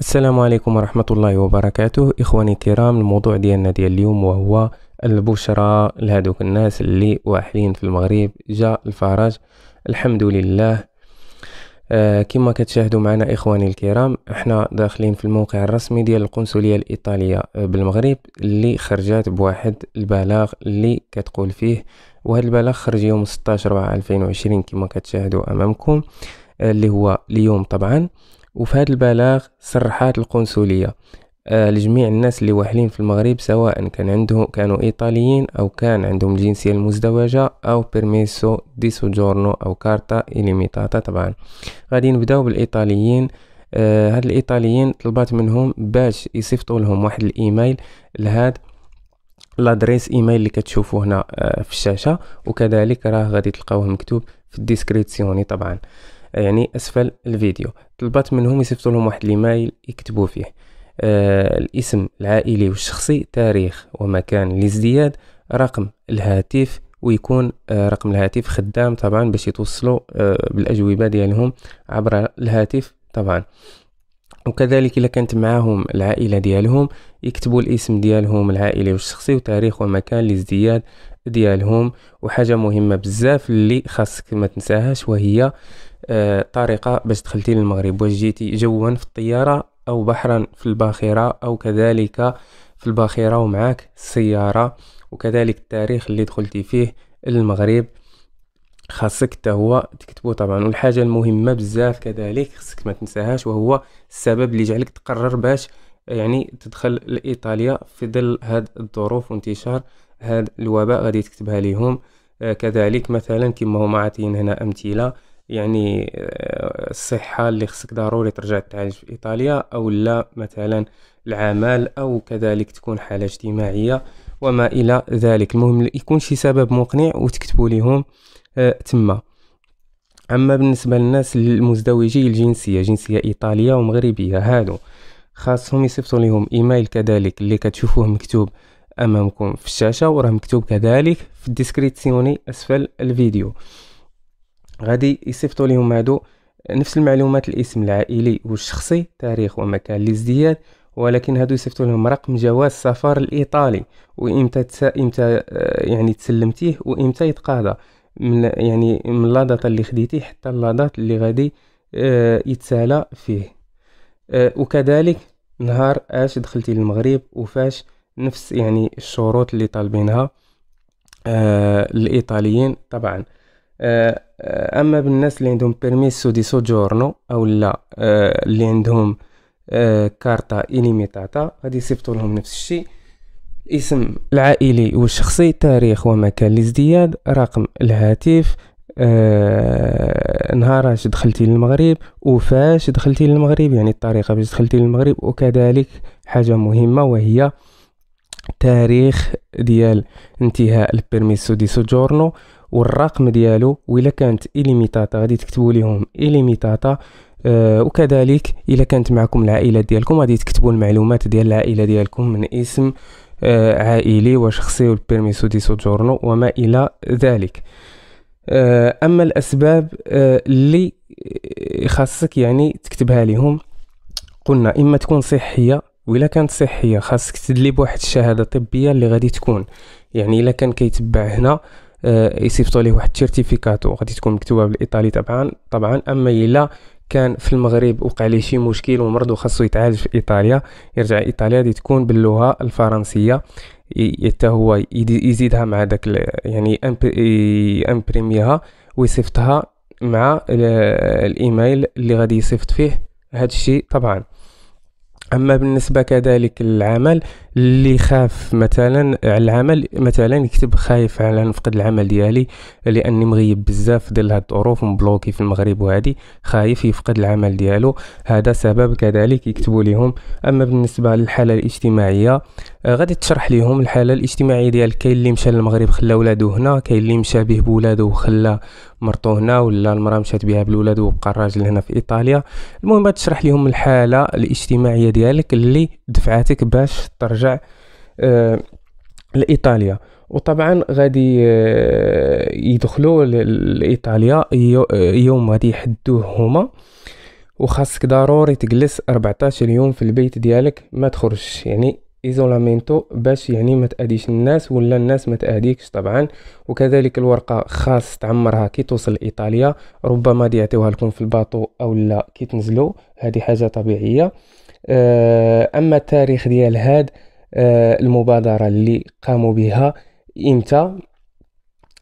السلام عليكم ورحمة الله وبركاته إخواني الكرام الموضوع ديالنا ديال اليوم وهو البشرى لهذوك الناس اللي واحلين في المغرب جاء الفرج الحمد لله آه كما كتشاهدوا معنا إخواني الكرام احنا داخلين في الموقع الرسمي ديال القنصلية الإيطالية بالمغرب اللي خرجات بواحد البلاغ اللي كتقول فيه وهذا البلاغ خرج يوم 16 4 2020 كما كتشاهدوا أمامكم آه، اللي هو اليوم طبعا وفي هذا البلاغ صرحات القنصلية آه، لجميع الناس اللي واحلين في المغرب سواء كان عندهم كانوا ايطاليين او كان عندهم الجنسيه المزدوجه او بيرميسو دي سوجورنو او كارتا إليميتاتا طبعا غادي نبداو بالايطاليين آه هاد الايطاليين طلبات منهم باش يصيفطوا لهم واحد الايميل لهاد لادريس ايميل اللي كتشوفوا هنا آه في الشاشه وكذلك راه غادي تلقاوه مكتوب في الديسكريبسيوني طبعا يعني اسفل الفيديو طلبت منهم يصيفطوا لهم واحد الايميل يكتبوا فيه آه الاسم العائلي والشخصي تاريخ ومكان الازدياد رقم الهاتف ويكون آه رقم الهاتف خدام طبعا باش يتوصلوا آه بالاجوبه ديالهم عبر الهاتف طبعا وكذلك الا كانت معاهم العائله ديالهم يكتبوا الاسم ديالهم العائلي والشخصي وتاريخ ومكان الازدياد ديالهم وحاجه مهمه بزاف اللي خاصك ما تنساهاش وهي آه، طريقه باش دخلتي للمغرب واش جيتي جوا في الطياره او بحرا في الباخره او كذلك في الباخره ومعاك السياره وكذلك التاريخ اللي دخلتي فيه المغرب خاصك حتى هو تكتبو طبعا والحاجه المهمه بزاف كذلك خاصك ما تنساهاش وهو السبب اللي جعلك تقرر باش يعني تدخل لايطاليا في ظل هاد الظروف وانتشار هذا الوباء غادي تكتبها ليهم آه، كذلك مثلا كما هما عاطيين هنا امثله يعني آه، الصحه اللي خصك ضروري ترجع تعالج في ايطاليا او لا مثلا العمل او كذلك تكون حاله اجتماعيه وما الى ذلك المهم يكون شي سبب مقنع وتكتبوا ليهم آه، تما اما بالنسبه للناس المزدوجي الجنسيه جنسيه ايطاليه ومغربيه هادو خاصهم يصيفطوا لهم ايميل كذلك اللي كتشوفوه مكتوب امامكم في الشاشه وراه مكتوب كذلك في الديسكريبسيوني اسفل الفيديو غادي يصيفطوا لهم هادو نفس المعلومات الاسم العائلي والشخصي تاريخ ومكان الازدياد ولكن هادو يصيفطوا لهم رقم جواز السفر الايطالي وامتى تس... امتى آه، يعني تسلمتيه وامتى يتقاضى من يعني من اللحظه اللي خديتيه حتى اللحظه اللي غادي آه، يتسالى فيه آه، وكذلك نهار اش دخلتي للمغرب وفاش نفس يعني الشروط اللي طالبينها آه الايطاليين طبعا آه, آه، اما بالناس اللي عندهم بيرميسو دي سوجورنو او لا آه اللي عندهم آه كارتا إليميتاتا غادي يصيفطوا لهم نفس الشيء الاسم العائلي والشخصي تاريخ ومكان الازدياد رقم الهاتف آه اش دخلتي للمغرب وفاش دخلتي للمغرب يعني الطريقة باش دخلتي للمغرب وكذلك حاجة مهمة وهي تاريخ ديال انتهاء البيرميسو دي سوجورنو والرقم ديالو وإلا كانت إليميتاتا غادي تكتبوا ليهم إليميتاتا آه، وكذلك إلا كانت معكم العائلة ديالكم غادي تكتبوا المعلومات ديال العائلة ديالكم من اسم آه، عائلي وشخصي والبيرميسو دي سوجورنو وما إلى ذلك آه، أما الأسباب اللي خاصك يعني تكتبها لهم قلنا إما تكون صحية وإلا كانت صحيه خاصك تدلي بواحد الشهاده طبيه اللي غادي تكون يعني الا كان كيتبع هنا آه، يصيفطوا ليه واحد التيرتيفيكاتو غادي تكون مكتوبه بالايطالي طبعا طبعا اما الا كان في المغرب وقع ليه شي مشكل ومرض وخاصو يتعالج في ايطاليا يرجع ايطاليا غادي تكون باللغه الفرنسيه حتى هو يزيدها مع داك يعني امبريميها ويصيفطها مع الايميل اللي غادي يصيفط فيه هادشي طبعا أما بالنسبة كذلك للعمل اللي خاف مثلا على العمل مثلا يكتب خايف على نفقد العمل ديالي لاني مغيب بزاف ديال هاد الظروف مبلوكي في المغرب وهادي خايف يفقد العمل ديالو هذا سبب كذلك يكتبوا لهم اما بالنسبه للحاله الاجتماعيه آه، غادي تشرح لهم الحاله الاجتماعيه ديال كاين اللي مشى للمغرب خلى ولادو هنا كاين اللي مشى به بولادو وخلى مرتو هنا ولا المراه مشات بها بالولاد وبقى الراجل هنا في ايطاليا المهم تشرح لهم الحاله الاجتماعيه ديالك اللي دفعاتك باش ترجع آه، لايطاليا وطبعا غادي آه، يدخلوا لايطاليا يوم غادي يحدوه هما وخاصك ضروري تجلس 14 يوم في البيت ديالك ما تخرجش يعني ايزولامينتو باش يعني ما تاديش الناس ولا الناس ما تاديكش طبعا وكذلك الورقه خاص تعمرها كي توصل ايطاليا ربما يعطيوها لكم في الباطو او لا كي تنزلوا هذه حاجه طبيعيه آه، اما التاريخ ديال هاد آه، المبادره اللي قاموا بها امتى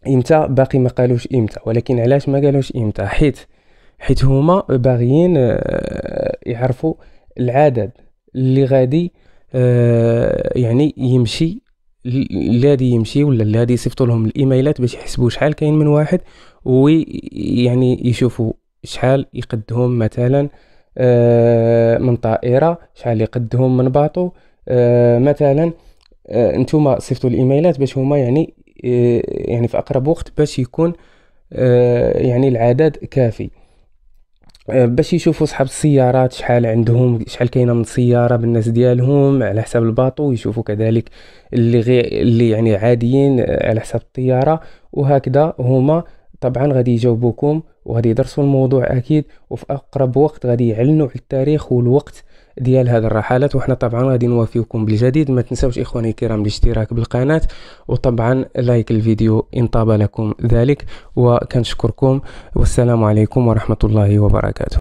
امتى باقي ما قالوش امتى ولكن علاش ما قالوش امتى حيت حيت هما باغيين آه، يعرفوا العدد اللي غادي يعني يمشي الذي يمشي ولا الذي يصيفطوا لهم الايميلات باش يحسبوا شحال كاين من واحد ويعني يشوفوا شحال يقدهم مثلا من طائره شحال اللي قدهم من باطو آه، مثلا آه، نتوما صيفطوا الايميلات باش هما يعني آه، يعني في اقرب وقت باش يكون يعني العدد كافي باش يشوفوا صحاب السيارات شحال عندهم شحال كاينه من سياره بالناس ديالهم على حساب الباطو يشوفوا كذلك اللي غي اللي يعني عاديين على حساب الطياره وهكذا هما طبعا غادي يجاوبوكم وغادي يدرسوا الموضوع اكيد وفي اقرب وقت غادي يعلنوا على التاريخ والوقت ديال هاد الرحلات وحنا طبعا غادي نوافيكم بالجديد ما تنساوش اخواني الكرام الاشتراك بالقناه وطبعا لايك الفيديو ان طاب لكم ذلك وكنشكركم والسلام عليكم ورحمه الله وبركاته